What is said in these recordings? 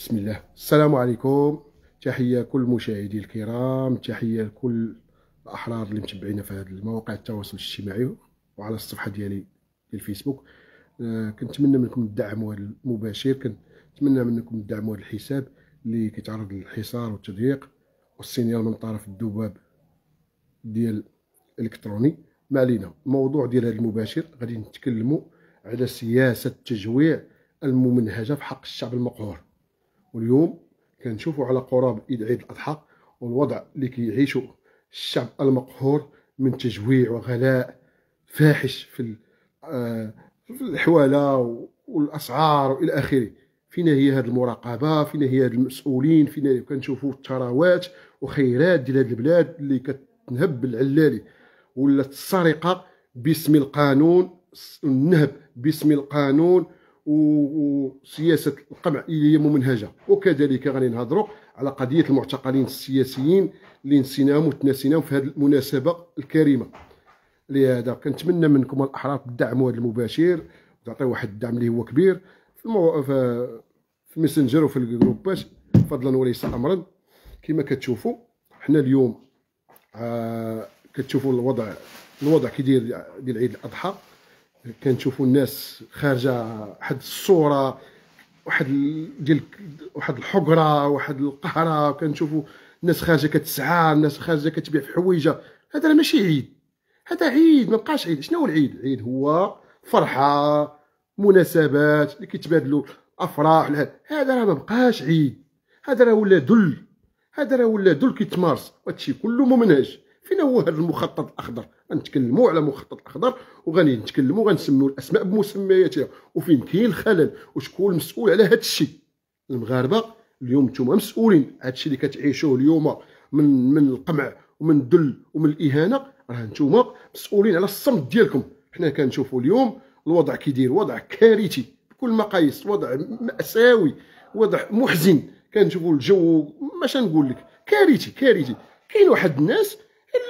بسم الله السلام عليكم تحية كل مشاهدي الكرام تحية لكل الأحرار اللي متبعينا في هذا المواقع التواصل الاجتماعي وعلى الصفحة ديالي في الفيسبوك آه، كنتمنى منكم الدعم المباشر كنتمنى منكم الدعم هذا الحساب اللي كيتعرض للحصار والتضييق والسينيال من طرف الذباب ديال الالكتروني ما علينا الموضوع ديال هذا المباشر غادي نتكلموا على سياسه التجويع الممنهجه في حق الشعب المقهور واليوم كنشوفوا على قراب عيد عيد الاضحى والوضع اللي كيعيشوا الشعب المقهور من تجويع وغلاء فاحش في آه، في الحواله والاسعار والى اخره فينا هي هذه المراقبه فينا هي هاد المسؤولين فينا كنشوفوا الثروات وخيرات ديال هاد البلاد اللي كتنهب بالعلالي ولات السرقه باسم القانون النهب باسم القانون وسياسه القمع اللي هي ممنهجه وكذلك غادي نهضروا على قضيه المعتقلين السياسيين اللي نسيناهم وتناسيناهم في هذه المناسبه الكريمه لهذا كنتمنى منكم الاحرار تدعموا هذا المباشر وتعطيو واحد الدعم اللي هو كبير في المو... في الميسنجر وفي الجروبات فضلا وليس امرا كما كتشوفوا حنا اليوم آه كتشوفوا الوضع الوضع كيدير ديال عيد الاضحى كنشوفوا الناس خارجه واحد الصوره واحد ديال واحد الحقره واحد القهره كنشوفوا الناس خارجه كتسعى الناس خارجه كتبيع في حويجه هذا راه ماشي عيد هذا عيد ما بقاش عيد شنو هو العيد العيد هو فرحه مناسبات اللي كيتبادلوا افراح هذا راه ما بقاش عيد هذا راه ولا دل هذا راه ولا دل كيتمارس هادشي كله ممنهج فين هو هذا المخطط الاخضر غنتكلموا على مخطط اخضر وغادي نتكلموا غنسميو الاسماء بمسمياتها وفين كاين الخلل وشكون المسؤول على هذا الشيء المغاربه اليوم نتوما مسؤولين هذا الشيء اللي كتعيشوه اليوم من من القمع ومن الذل ومن الاهانه راه نتوما مسؤولين على الصمت ديالكم حنا كنشوفوا اليوم الوضع كيدير وضع كارثي بكل المقاييس وضع ماساوي وضع محزن كنشوفوا الجو ما نقول لك كارثي كارثي كاين واحد الناس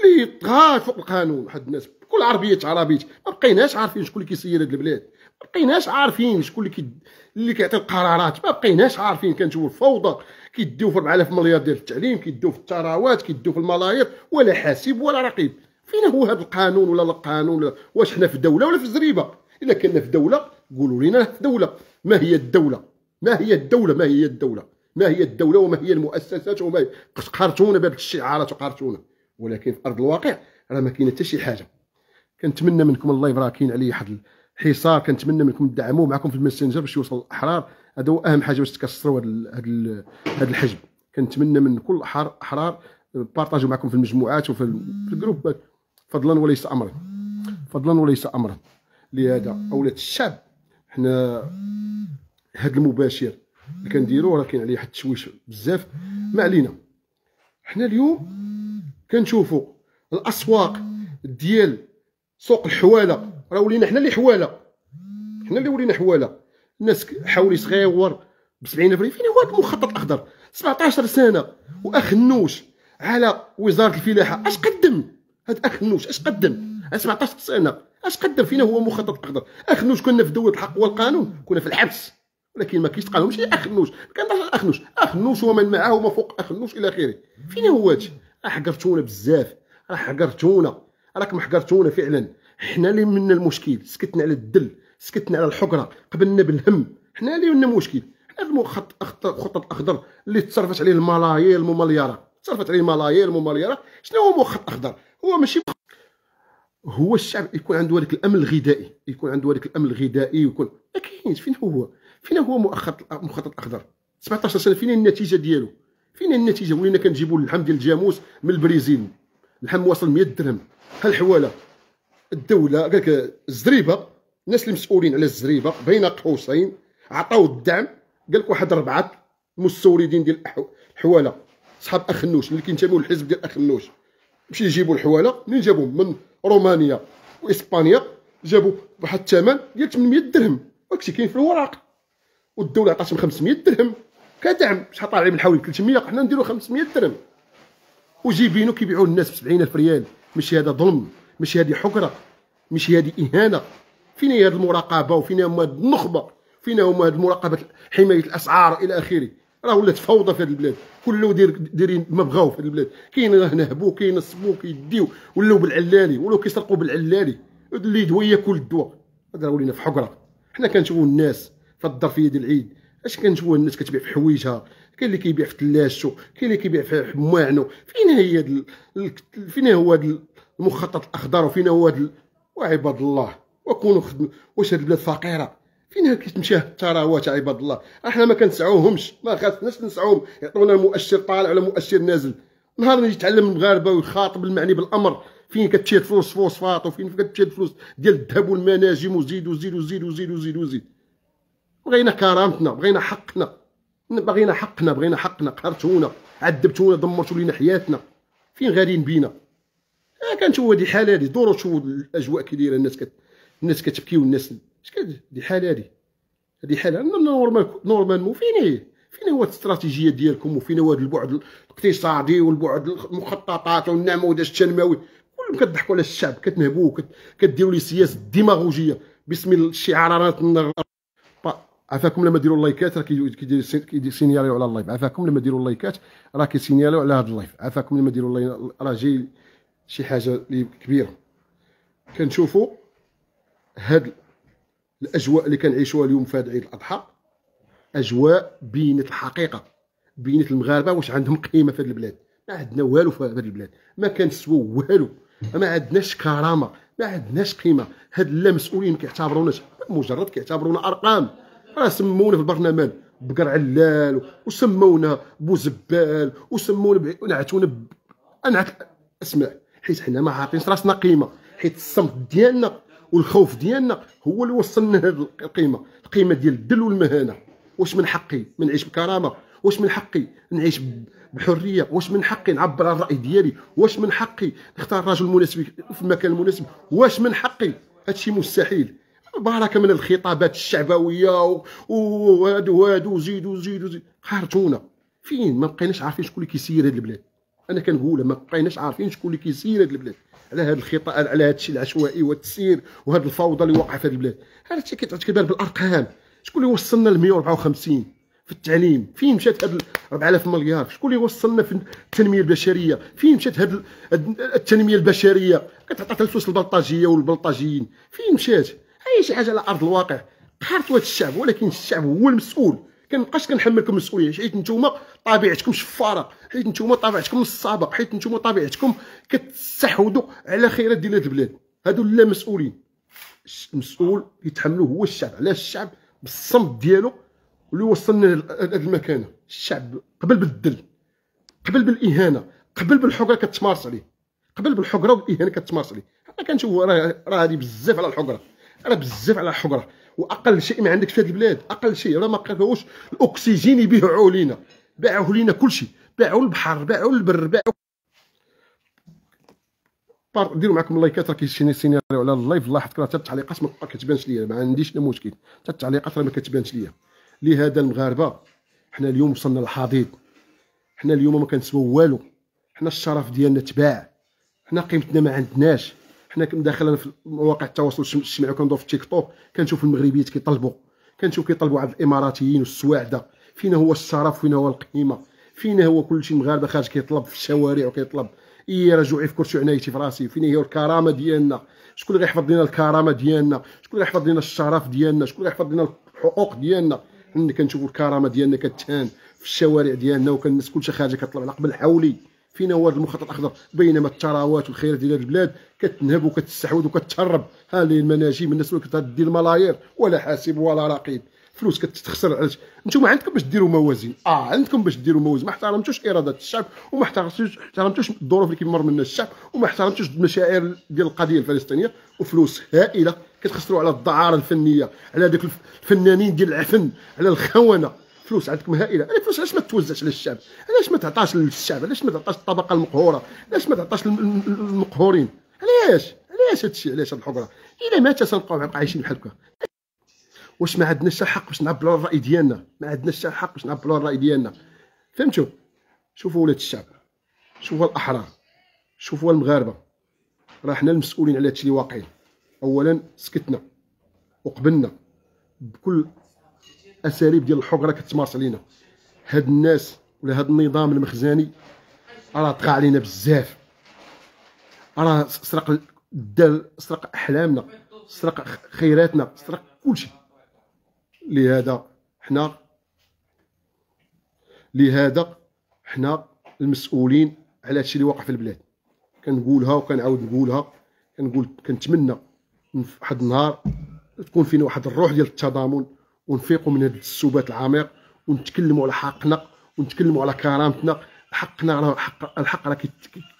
اللي طغات فوق القانون واحد الناس كل عربيه عربيت ما بقيناش عارفين شكون اللي كيسير هاد البلاد ما بقيناش عارفين شكون اللي كي اللي كيعطي القرارات ما بقيناش عارفين كنشوفوا الفوضى كيديو في 4000 مليار ديال التعليم كيديو في الثروات كيديو في الملايط ولا حاسب ولا رقيب فين هو هذا القانون ولا القانون واش حنا في دوله ولا في زريبه الا كنا في دوله قولوا لنا في دوله ما هي الدوله ما هي الدوله ما هي الدوله ما هي الدوله وما هي المؤسسات وما هي... قرتونا باب الشعارات وقرتونا ولكن في ارض الواقع راه ما كاين حتى شي حاجه كنتمنى منكم اللايف راه كاين عليه واحد الحصار كنتمنى منكم تدعموه معكم في الماسنجر باش يوصل الاحرار هذا هو اهم حاجه باش تكسروا هذا هذا الحجم كنتمنى من كل احرار بارطاجوا معكم في المجموعات وفي الجروبات فضلا وليس امرا فضلا وليس امرا لهذا اولاد الشعب حنا هذا المباشر اللي كنديروه راه كاين عليه واحد التشويش بزاف ما علينا حنا اليوم كنشوفوا الاسواق ديال سوق الحواله راه ولينا حنا اللي حواله حنا اللي ولينا حواله الناس حاولي صغيور ب 70000 فين هو المخطط الاخضر 17 سنه واخ النوش على وزاره الفلاحه اش قدم هذا اخ النوش اش قدم 17 سنه اش قدم فينا هو مخطط الاخضر اخ النوش كنا في دوله الحق والقانون كنا في الحبس ولكن ما كاينش ماشي اخ النوش كنهضر على اخ النوش اخ النوش ومن معه وما فوق اخ النوش الى اخره فينا هو هادشي راه حقرتونا بزاف راه حقرتونا راكم حقرتونا فعلا حنا اللي منا المشكل سكتنا على الدل سكتنا على الحقره قبلنا بالهم حنا اللي منا المشكل حنا المخط خطط اخضر اللي تصرفت عليه الملايير الممليره تصرفت عليه الملايير الممليره شنو هو مخط اخضر هو ماشي هو الشعب يكون عنده هذاك الامن الغذائي يكون عنده هذاك الامن الغذائي ويكون ما كاينش فين هو فين هو مؤخط مخطط اخضر 17 سنه فين النتيجه ديالو فين النتيجه ولينا كنجيبوا اللحم ديال الجاموس من البريزيل اللحم واصل 100 درهم هالحواله الدوله قالك الزريبه الناس المسؤولين على الزريبه بين قوسين عطاو الدعم قال لك واحد ربعه مستوردين ديال الحواله صحاب اخنوش اللي كينتموا للحزب ديال اخنوش مشي يجيبوا الحواله منين جابوهم من رومانيا واسبانيا جابوا بواحد الثمن ديال 800 درهم وهادشي كاين في الوراق والدوله عطاتهم 500 درهم كدعم شحال طالع من حوالي 300 حنا نديرو 500 درهم وجيبينو كيبيعوه للناس ب 70000 ريال ماشي هذا ظلم ماشي هذه حكره ماشي هذه اهانه فين هي هذه المراقبه وفين هما النخبه فين هما هذه المراقبه حمايه الاسعار الى اخره راه ولات فوضى في هذه البلاد كله داير دايرين ما بغاو في هذه البلاد كاين راه نهبوا كاين نصبوا كيديو ولاو بالعلالي ولاو كيسرقوا بالعلالي اللي دوا ياكل الدواء هذا ولينا في حكره حنا كنشوفوا الناس في الظرفيه ديال العيد اش كنشوفوا الناس كتبيع في حويجها كاين اللي كيبيع في ثلاجته كاين اللي كيبيع في حماعنو فين هي دل... فين هو دل... المخطط الاخضر وفين هو دل... وعباد الله وكونوا خدم واش هاد البلاد فقيره فين كتمشي الثروات عباد الله احنا ما كنسعوهمش ما خاصناش نسعوهم يعطونا مؤشر طالع ولا مؤشر نازل نهار اللي نتعلم المغاربه ويخاطب المعني بالامر فين كتشد فلوس فوسفاط وفين كتشد فلوس ديال الذهب والمناجم وزيد وزيد وزيد وزيد وزيد وزيد, وزيد, وزيد. بغينا كرامتنا بغينا حقنا بغينا حقنا بغينا حقنا قهرتونا عذبتونا دمرتوا لينا حياتنا فين غاديين بينا ها آه، كانت هو دي حاله هذه دورو شو الاجواء كي دايره الناس كت... الناس كتبكي والناس اش كد دي حاله هذه هذه حاله نورمال مو فين هي فين هو الاستراتيجيه ديالكم وفين هو البعد الاقتصادي والبعد المخططات والنموذج التنموي كلهم كضحكوا على الشعب كتنهبوه كت... كديروا ليه سياسه ديماغوجيه باسم الشعارات عفاكم لما ديروا اللايكات راه كيدير سينياليو على اللايف عفاكم لما ديروا اللايكات راه كيسينياليو على هذا اللايف عفاكم لما ديروا راه جاي شي حاجه كبيره كنشوفوا هاد الاجواء اللي كنعيشوها اليوم في هذا عيد الاضحى اجواء بينت الحقيقه بينت المغاربه واش عندهم قيمه في هذه البلاد ما عندنا والو في هذه البلاد ما كنسوا والو ما عندناش كرامه ما عندناش قيمه هاد لا مسؤولين كيعتبروناش مجرد كيعتبرونا ارقام راه سمونا في البرلمان بقر علال وسمونا بوزبال وسمونا ب... نعتونا ب... انا اسمع حيت حنا ما عارفينش راسنا قيمه حيت الصمت ديالنا والخوف ديالنا هو اللي وصلنا لهذ القيمه القيمه ديال الدل والمهانه واش من حقي نعيش بكرامه واش من حقي نعيش بحريه واش من حقي نعبر عن الراي ديالي واش من حقي نختار الرجل المناسب في المكان المناسب واش من حقي هادشي مستحيل بركه من الخطابات الشعبويه وهادو وهادو وزيد وزيد وزيد قهرتونا فين ما بقيناش عارفين شكون اللي كيسير هاد البلاد انا كنقولها ما بقيناش عارفين شكون اللي كيسير هاد البلاد على هاد الخطا على هاد الشيء العشوائي والتسير وهاد الفوضى اللي واقعه في هاد البلاد عرفتي الشيء كيتعتبر بالارقام شكون اللي وصلنا ل 154 في التعليم فين مشات هاد 4000 مليار شكون اللي وصلنا في التنميه البشريه فين مشات هاد التنميه البشريه كتعطي الفلوس البلطجيه والبلطجيين فين مشات اي شي حاجه على ارض الواقع قهرتوا هذا الشعب ولكن الشعب هو المسؤول كنبقاش كنحملكم المسؤوليه حيت نتوما طبيعتكم شفاره حيت نتوما طبيعتكم السابق حيت نتوما طبيعتكم كتستحوذوا على خيرات ديال هاد البلاد هادو لا مسؤولين المسؤول يتحملوه هو الشعب علاش الشعب بالصمت ديالو اللي وصلنا لهاد المكانه الشعب قبل بالدل قبل بالاهانه قبل بالحقره كتمارس عليه قبل بالحقره والاهانه كتمارس عليه حنا كنشوفوا راه هذه بزاف على الحقره راه بزاف على حقره واقل شيء ما عندكش في هذه البلاد اقل شيء راه ما قالوش الاكسجين يبيعوه لينا باعوه لينا كل شيء باعوا البحر باعوا البر باعوا بار ديروا معكم لايكات راه كيشيني سيناريو على اللايف يحفظك راه حتى التعليقات ما كتبانش ليا ما عنديش لا مشكل حتى التعليقات راه ما كتبانش ليا لهذا المغاربه حنا اليوم وصلنا للحضيض حنا اليوم ما كنسوا والو حنا الشرف ديالنا تباع حنا قيمتنا ما عندناش حنا كنداخل في مواقع التواصل الاجتماعي كندور في تيك توك كنشوف المغربيات كيطلبوا كنشوف كيطلبوا عند الاماراتيين والسواعده فينا هو الشرف فينا هو القيمه فينا هو كلشي مغاربه خارج كيطلب في الشوارع وكيطلب اي رجوعي في كرسي عنايتي في راسي فين هي الكرامه ديالنا شكون اللي غيحفظ لنا الكرامه ديالنا شكون اللي غيحفظ لنا الشرف ديالنا شكون اللي غيحفظ لنا الحقوق ديالنا حنا كنشوفوا الكرامه ديالنا كتهان في الشوارع ديالنا وكان الناس كلشي خارجه كطلب على قبل حولي فينا هو المخطط الاخضر بينما الثروات والخيرات ديال البلاد كتنهب وكتستحوذ وكتهرب هذه المناجم الناس اللي كتدي الملايير ولا حاسب ولا رقيب فلوس كتخسر علاش نتوما عندكم باش ديروا موازين اه عندكم باش ديروا موازين ما احترمتوش ارادات الشعب وما احترمتوش الظروف اللي كيمر منها الشعب وما احترمتوش المشاعر ديال القضيه الفلسطينيه وفلوس هائله كتخسروا على الدعاره الفنيه على داك الفنانين ديال العفن على الخونه فلوس عندكم هائله الفلوس علاش ما توزعش على الشعب علاش ما تعطاش للشعب علاش ما تعطاش الطبقه المقهوره علاش ما تعطاش للمقهورين علاش علاش هادشي علاش هاد الحقره الى متى تنبقاو عايشين بحال هكا واش ما عندناش الحق باش نعبروا الراي ديالنا ما عندناش الحق باش نعبروا الراي ديالنا فهمتوا شوفوا ولاد الشعب شوفوا الاحرار شوفوا المغاربه راه حنا المسؤولين على هادشي اللي واقعين اولا سكتنا وقبلنا بكل اساليب ديال الحق راه كتمارس علينا هاد الناس ولا هاد النظام المخزني راه طغى علينا بزاف راه سرق الدال سرق احلامنا سرق خيراتنا سرق كلشي لهذا حنا لهذا حنا المسؤولين على هادشي اللي واقع في البلاد كنقولها وكنعاود نقولها كنقول كنتمنى واحد النهار تكون فينا واحد الروح ديال التضامن ونفيقوا من هذا السبات العميق ونتكلموا على حقنا ونتكلموا على كرامتنا حقنا راه حق الحق راه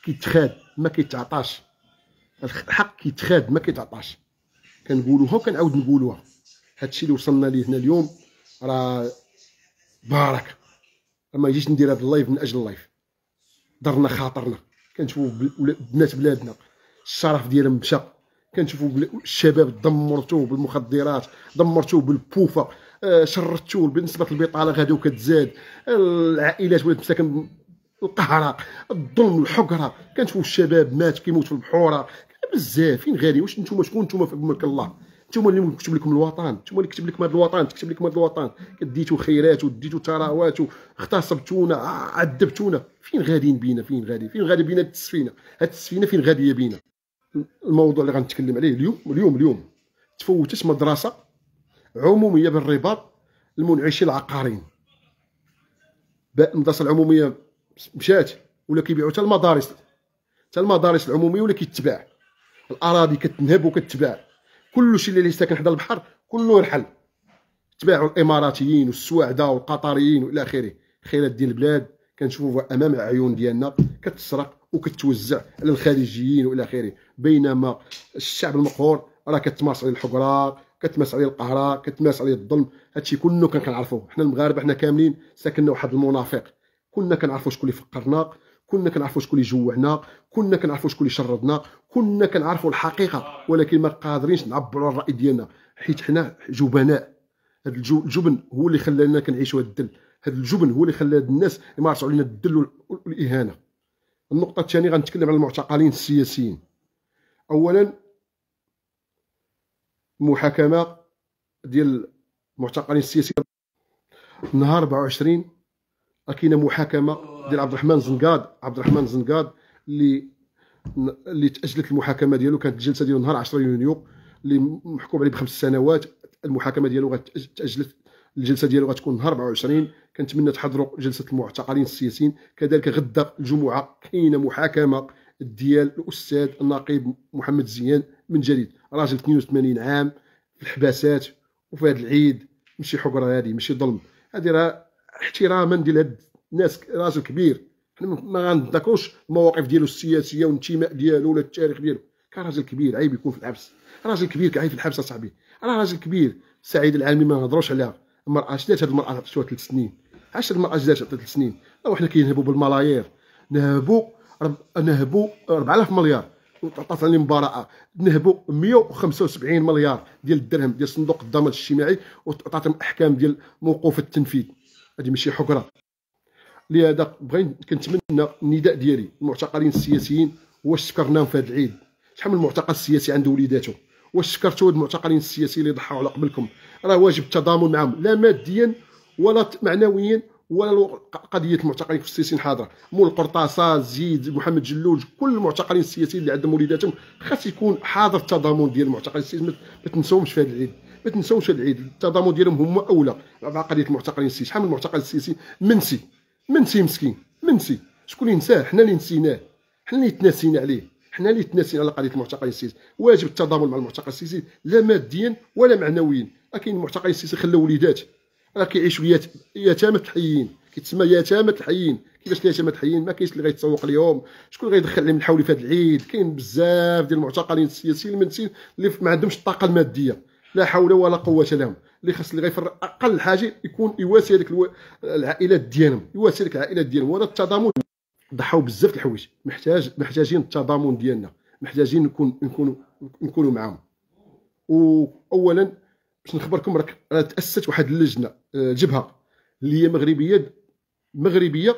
كيتخاد ما كيتعطاش الحق كيتخاد ما كيتعطاش كنقولوها وكنعاود نقولوها هادشي اللي وصلنا ليه هنا اليوم راه بارك ما يجيش ندير هذا اللايف من اجل اللايف درنا خاطرنا كنشوفوا بنات بلادنا الشرف ديالهم مشى كنشوفوا الشباب دمرتوه بالمخدرات دمرتوه بالبوفه آه، شرتوه بالنسبه للبطاله غدا وكتزاد العائلات ولات مساكن القهره الظلم الحقره كنشوفوا الشباب مات كيموت في البحوره بزاف فين غادي واش نتوما شكون نتوما في ملك الله نتوما اللي كتب لكم الوطن نتوما اللي كتب لكم هذا الوطن تكتب لكم هذا الوطن ديتو خيرات وديتو ثروات اغتصبتونا عذبتونا فين غاديين بينا فين غادي فين غادي بينا هاد السفينه هاد السفينه فين غاديه بينا الموضوع اللي غنتكلم عليه اليوم اليوم اليوم تفوتت مدرسه عموميه بالرباط المنعشي العقارين المدرسه العموميه مشات ولا كيبيعوا حتى المدارس حتى المدارس العموميه ولا كيتباع الاراضي كتنهب وكتباع كلشي اللي ساكن حدا البحر كله رحل تباعوا الاماراتيين والسواعده والقطريين والى اخره خيرات ديال البلاد كنشوفوها امام العيون ديالنا كتسرق وكتوزع على الخارجيين والى اخره بينما الشعب المقهور راه كتمارس عليه الحقره كتمارس عليه القهره كتمارس عليه الظلم هادشي كله كان كنعرفوه حنا المغاربه حنا كاملين ساكننا واحد المنافق كنا كنعرفوا شكون اللي فقرنا كنا كنعرفوا شكون اللي جوعنا كنا كنعرفوا شكون اللي شردنا كنا كنعرفوا الحقيقه ولكن ما قادرينش نعبروا على الراي ديالنا حيت حنا جبناء هذا الجبن هو اللي خلانا كنعيشوا هذا الدل هاد الجبن هو اللي خلى الناس يمارسوا علينا الدل والاهانه النقطة الثانية غنتكلم على المعتقلين السياسيين أولا المحاكمة ديال المعتقلين السياسيين نهار 24 كاينه محاكمة ديال عبد الرحمن زنقاد عبد الرحمن زنقاد اللي اللي تأجلت المحاكمة ديالو كانت الجلسة ديالو نهار 10 يونيو اللي محكوم عليه بخمس سنوات المحاكمة ديالو تأجلت الجلسة ديالو غتكون نهار 24 كنتمنى تحضروا جلسه المعتقلين السياسيين كذلك غدا الجمعه كاينه محاكمه ديال الاستاذ النقيب محمد زيان من جديد راجل 82 عام في الحباسات وفي هذا العيد ماشي حقره هذه ماشي ظلم هذه راه احتراما ديال هاد الناس راجل كبير حنا ما غنذكروش المواقف ديالو السياسيه والانتماء ديالو ولا التاريخ ديالو كان راجل كبير عيب يكون في الحبس راجل كبير عيب في الحبس اصاحبي راه راجل كبير سعيد العالمي ما نهضروش عليها المراه اش دارت هاد المراه شويه ثلاث سنين عاش المراه اش دارت ثلاث سنين او حنا كينهبوا بالملايير نهبوا رب... نهبوا 4000 مليار وتعطات عليهم براءه نهبوا 175 مليار ديال الدرهم ديال صندوق الضمان الاجتماعي وتعطاتهم احكام ديال موقوف التنفيذ هذه ماشي حكره لهذا بغيت كنتمنى النداء ديالي المعتقلين السياسيين واش شكرناهم في هذا العيد شحال من معتقل سياسي عنده وليداته واش شكرتوا هاد المعتقلين السياسيين اللي ضحاو على قبلكم راه واجب التضامن معهم لا ماديا ولا معنويا ولا قضيه المعتقلين في السياسيين حاضره مول القرطاسه زيد محمد جلوج كل المعتقلين السياسيين اللي عندهم وليداتهم خاص يكون حاضر التضامن ديال المعتقلين السياسيين ما تنساوهمش في هذا العيد ما تنساوش العيد التضامن ديالهم هما اولى مع قضيه المعتقلين السياسيين شحال من المعتقل السياسي منسي منسي مسكين منسي شكون اللي نساه حنا اللي نسيناه حنا اللي تناسينا عليه حنا اللي تناسين على قضيه المعتقلين السياسيين واجب التضامن مع المعتقلين السياسيين لا ماديا ولا معنويا لكن كاين المعتقلين السياسيين خلاو وليدات راه كيعيشوا يتامى الحيين كيتسمى يتامى الحيين كيفاش يتامى الحيين ما كاينش اللي غيتسوق ليهم شكون اللي غيدخل من الحولي في هذا العيد كاين بزاف ديال المعتقلين السياسيين المنسين اللي ما عندهمش الطاقه الماديه لا حول ولا قوه لهم اللي خاص اللي غيفرق اقل حاجه يكون يواسي هذيك العائلات ديالهم يواسي هذيك العائلات ديالهم وهذا التضامن ضحاو بزاف الحوايج محتاج محتاجين التضامن ديالنا محتاجين نكون نكونوا نكونوا معاهم واولا باش نخبركم راه تاسست واحد اللجنه آه، جبهه اللي هي مغربيه مغربيه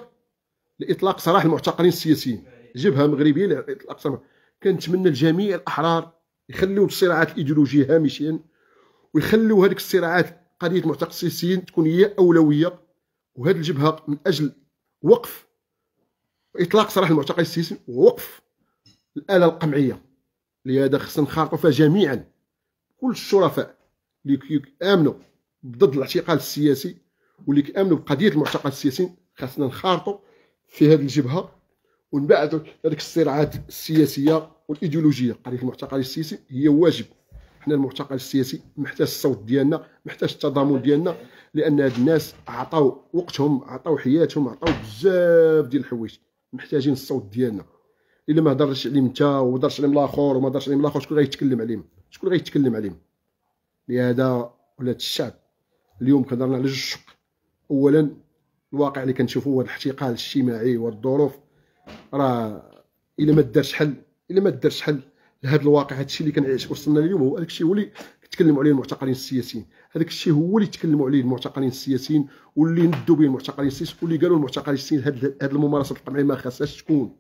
لاطلاق سراح المعتقلين السياسيين جبهه مغربيه لاطلاق سراح كنتمنى الجميع الاحرار يخليو الصراعات الايديولوجيه هامشيا ويخليو هذيك الصراعات قضيه المعتقلين السياسيين تكون هي اولويه وهذه الجبهه من اجل وقف اطلاق سراح المعتقل السيسي ووقف الاله القمعيه لهذا خصنا نخاطبوا فيها جميعا كل الشرفاء اللي كيامنوا ضد الاعتقال السياسي واللي كيامنوا بقضيه المعتقل السياسي خاصنا نخاطبوا في هذه الجبهه ونبعدوا هذيك الصراعات السياسيه والايديولوجيه قضيه المعتقل السياسي هي واجب حنا المعتقل السياسي محتاج الصوت ديالنا محتاج التضامن ديالنا لان هاد الناس عطاو وقتهم عطاو حياتهم عطاو بزاف ديال الحوايج محتاجين الصوت ديالنا الا ما هضرش عليهم انت هضرش عليهم الاخر وما هضرش عليهم الاخر شكون غيتكلم عليهم شكون غيتكلم عليهم لهذا ولاد الشعب اليوم كهضرنا على جوج شق اولا الواقع اللي كنشوفو هو الاحتقال الاجتماعي والظروف راه الا ما دارش حل الا ما دارش حل لهذا الواقع هادشي اللي كنعيش وصلنا اليوم هو داكشي هو اللي تكلموا عليه المعتقلين السياسيين هذاك الشيء هو اللي تكلموا عليه المعتقلين السياسيين واللي ندوا به المعتقلين السياسيين واللي قالوا المعتقلين السياسيين هذه هاد الممارسات القمعيه ما خاصهاش تكون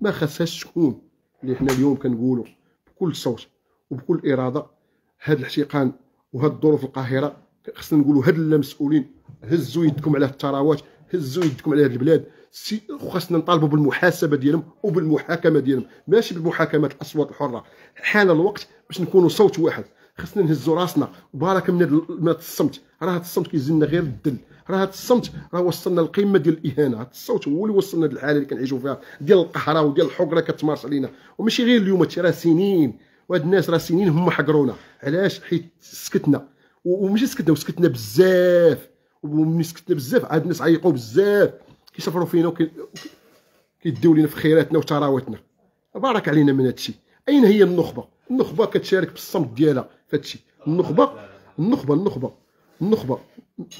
ما خاصهاش تكون اللي حنا اليوم كنقولوا بكل صوت وبكل اراده هذا الاحتقان وهذه الظروف القاهره خصنا نقولوا هاد المسؤولين هزوا يدكم على الثروات هزوا يدكم على هذه البلاد سي نطالبوا بالمحاسبه ديالهم وبالمحاكمه ديالهم ماشي بالمحاكمه الاصوات الحره حان الوقت باش نكونوا صوت واحد خصنا نهزو راسنا وبارك من هاد الصمت راه هاد الصمت كيزلنا غير الدل راه هاد الصمت راه وصلنا للقمه ديال الاهانه هاد الصوت هو اللي وصلنا للحاله اللي كنعيشو فيها ديال القهره وديال الحقره كتمارس علينا وماشي غير اليوم هادشي راه سنين وهاد الناس راه سنين هما حقرونا علاش حيت سكتنا وماشي سكتنا وسكتنا بزاف وملي سكتنا بزاف عاد الناس عيقوا بزاف كيسافروا فينا وكيديو لينا في خيراتنا وتراواتنا بارك علينا من هادشي اين هي النخبه النخبه كتشارك بالصمت ديالها هادشي النخبه النخبه النخبه النخبه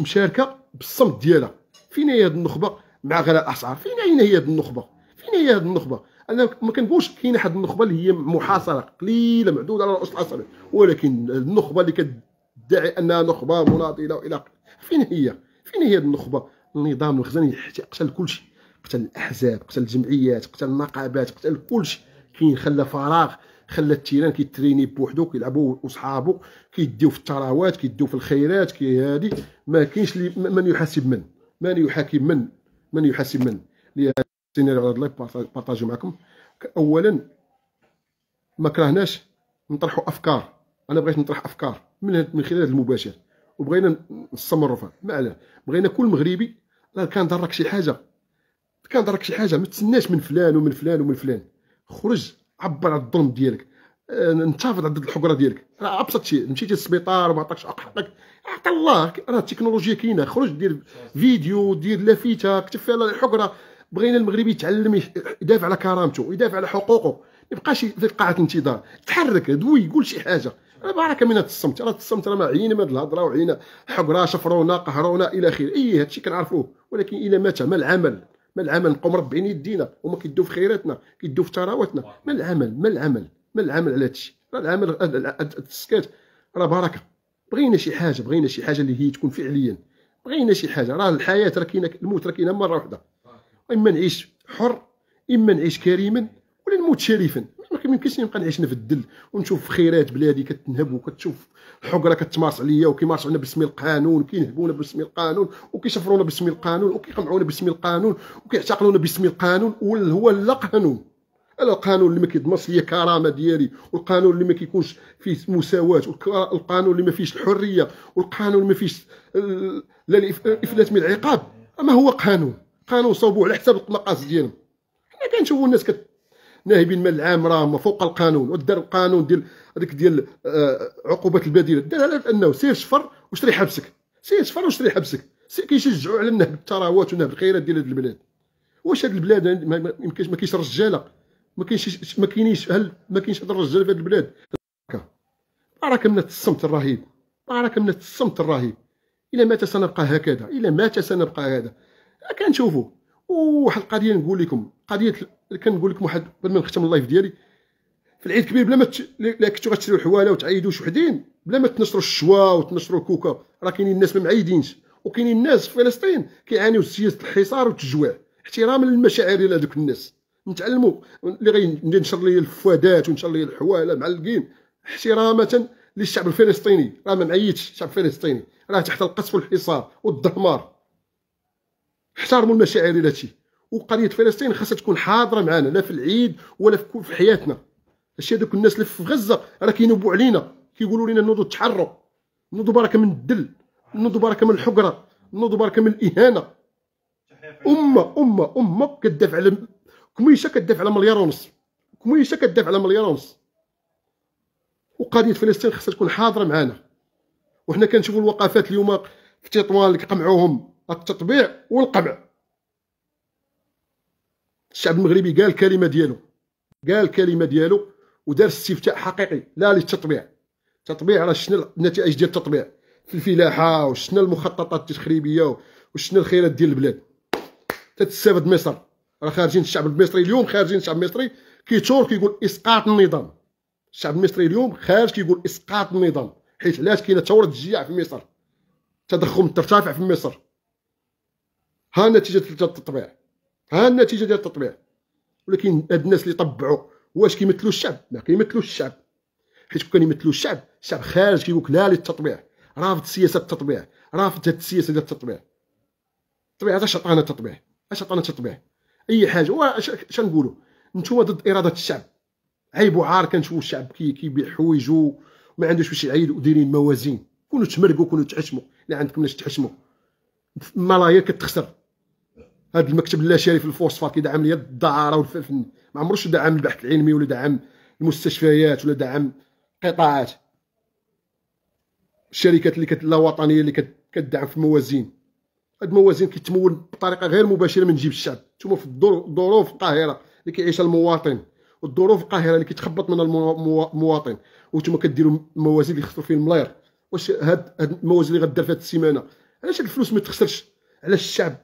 مشاركه بالصمت ديالها فين هي هاد النخبه مع غلاء الاسعار فين اين هي هاد النخبه فين هي هاد النخبه انا ما كنقولش كاينه واحد النخبه اللي هي محاصره قليله معدوده على رؤوس العصبه ولكن النخبه اللي كتدعي انها نخبه مناضله والى فين هي فين هي هاد النخبه النظام الخزاني قتل كلشي قتل الاحزاب قتل الجمعيات قتل النقابات قتل كلشي كاين خلى فراغ خلى التيران كيتريني بوحدو كيلعبو وصحابو كيديو في الثروات كيديو في الخيرات كي هادي ما كاينش من يحاسب من من يحاكم من من يحاسب من السيناريو على هذا اللايف بارطاجيو معكم اولا ما كرهناش نطرحوا افكار انا بغيت نطرح افكار من من خلال هذا المباشر وبغينا نستمروا ما علاه بغينا كل مغربي لا كان ضرك شي حاجه كان ضرك شي حاجه ما تسناش من فلان ومن فلان ومن فلان خرج عبر على الظلم ديالك آه، انتفض ضد الحقره ديالك راه ابسط شيء مشيتي للسبيطار وما عطاكش حقك عطى الله راه التكنولوجيا كاينه خرج دير فيديو دير لافيته كتب فيها الحقره بغينا المغربي يتعلم يدافع على كرامته يدافع على حقوقه ما يبقاش في قاعه انتظار تحرك دوي قول شي حاجه راه بركه من هذا الصمت راه الصمت راه عينا من هذه الهضره وعينا حقره شفرونا قهرونا الى اخره اي هادشي كنعرفوه ولكن الى متى ما العمل ما العمل نبقاو مربعين يدينا هما كيدو في خيراتنا كيدو في ثرواتنا ما العمل ما العمل ما العمل على هادشي راه العمل التسكات راه بركه بغينا شي حاجه بغينا شي حاجه اللي هي تكون فعليا بغينا شي حاجه راه الحياه راه كاينه الموت راه كاينه مره واحده اما نعيش حر اما نعيش كريما ولا نموت شريفا ولكن ما يمكنش نبقى نعيش في الذل ونشوف خيرات بلادي كتنهب وكتشوف الحقره كتمارس عليا وكيمارسوا علينا باسم القانون وكينهبونا باسم القانون وكيشفرونا باسم القانون وكيقمعونا باسم القانون وكيعتقلونا باسم القانون هو لا قانون انا القانون اللي ما كيضمنش ليا الكرامه ديالي والقانون اللي ما كيكونش فيه مساواه والقانون اللي ما فيهش الحريه والقانون اللي ما فيهش لا الافلات من العقاب اما هو قانون قانون صوبوه على حساب الطلقات ديالهم حنا كنشوفوا الناس كت ناهب المال العام راه فوق القانون ودار القانون ديال هذيك ديال آه، عقوبات البديله دار على انه سير شفر وشري حبسك سير شفر وشري حبسك كيشجعوا على نهب الثروات ونهب الخيرات ديال هذه البلاد واش هذه البلاد ما كاينش ما كاينش رجاله ما كاينش ما كاينينش هل ما كاينش هذا الرجاله في هذه البلاد بركه من الصمت الرهيب بركه من الصمت الرهيب الى متى سنبقى هكذا الى متى سنبقى هذا كنشوفوا وواحد القضيه نقول لكم قضيه كنقول لكم واحد قبل ما نختم اللايف ديالي في العيد الكبير بلا ما ت... لا كنتو غتشريو حواله شي وحدين بلا ما تنشروا الشوا وتنشروا الكوكا راه كاينين الناس ما معيدينش وكاينين الناس في فلسطين كيعانيو سياسه الحصار والتجويع احتراما للمشاعر ديال هذوك الناس نتعلموا اللي غينشر لي الفوادات ونشر لي الحواله معلقين احتراما للشعب الفلسطيني راه ما معيدش الشعب الفلسطيني راه تحت القصف والحصار والدمار احترموا المشاعر ديال هادشي وقضيه فلسطين خاصها تكون حاضره معنا لا في العيد ولا في, في حياتنا هادشي هذوك الناس اللي في غزه راه كينوبوا علينا كيقولوا لنا نوضوا تحروا نوضوا بركه من الدل نوضوا بركه من الحقره نوضوا بركه من الاهانه امه امه امه كدافع على كميشه كدافع على مليار ونص كميشه كدافع على مليار ونص وقضيه فلسطين خاصها تكون حاضره معنا وحنا كنشوفوا الوقفات اليوم في تطوان اللي قمعوهم التطبيع والقمع الشعب المغربي قال الكلمه ديالو قال الكلمه ديالو ودار استفتاء حقيقي لا للتطبيع التطبيع راه شنو النتائج ديال التطبيع في الفلاحه وشنو المخططات التخريبيه وشنو الخيرات ديال البلاد تتستافد مصر راه خارجين الشعب المصري اليوم خارجين الشعب المصري كيثور كيقول اسقاط النظام الشعب المصري اليوم خارج كيقول اسقاط النظام حيت علاش كاينه ثوره الجياع في مصر تضخم ترتفع في مصر ها نتيجه التطبيع ها النتيجه ديال التطبيع ولكن هاد الناس اللي طبعوا واش كيمثلوا الشعب ما كيمثلوش الشعب حيت كون يمثلوا الشعب الشعب خارج كيقول لك لا للتطبيع رافض سياسه التطبيع رافض هاد السياسه ديال التطبيع التطبيع اش عطانا التطبيع اش عطانا التطبيع اي حاجه واش شنقولوا نتوما ضد اراده الشعب عيب وعار كنشوفوا الشعب كيبيع حوايجو ما عندوش باش يعيد ودايرين موازين كونوا تمرقوا كونوا تحشموا الا عندكم لاش تحشموا ملايير كتخسر هذا المكتب اللاشري في الفوسفار كيدعم لي الدعاره والفن ما عمروش دعم البحث العلمي ولا دعم المستشفيات ولا دعم قطاعات الشركات اللي كت... وطنيه اللي كتدعم في الموازين هاد الموازين كيتمول بطريقه غير مباشره من جيب الشعب نتوما في الظروف القاهره اللي كيعيشها المواطن والظروف القاهره اللي كيتخبط منها المواطن وانتم كديروا موازين اللي خسروا فيه الملاير واش هاد, الموازين اللي غدير في هاد السيمانه علاش هاد الفلوس ما تخسرش علاش الشعب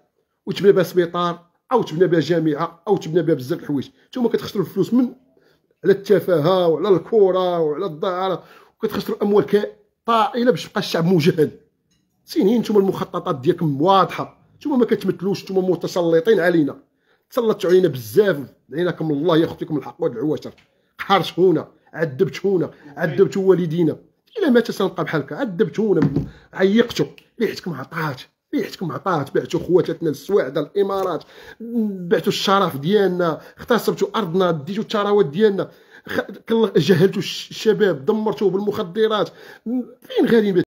وتبنى بها سبيطار او تبنى بها جامعه او تبنى بها بزاف الحوايج نتوما كتخسروا الفلوس من على التفاهه وعلى الكره وعلى الدعاره وكتخسروا اموال طائله باش يبقى الشعب مجهد سينين نتوما المخططات ديالكم واضحه نتوما ما كتمثلوش نتوما متسلطين علينا تسلطتوا علينا بزاف عيناكم الله ياخذ فيكم الحق وهاد العواشر قهرتونا عذبتونا عذبتوا والدينا الى متى سنبقى بحال هكا عذبتونا عيقتوا ريحتكم عطات ريحتكم عطات بعتوا خواتاتنا السواعده الامارات بعتوا الشرف ديالنا اغتصبتوا ارضنا ديتوا الثروات ديالنا جهلتوا الشباب دمرتوه بالمخدرات فين غادي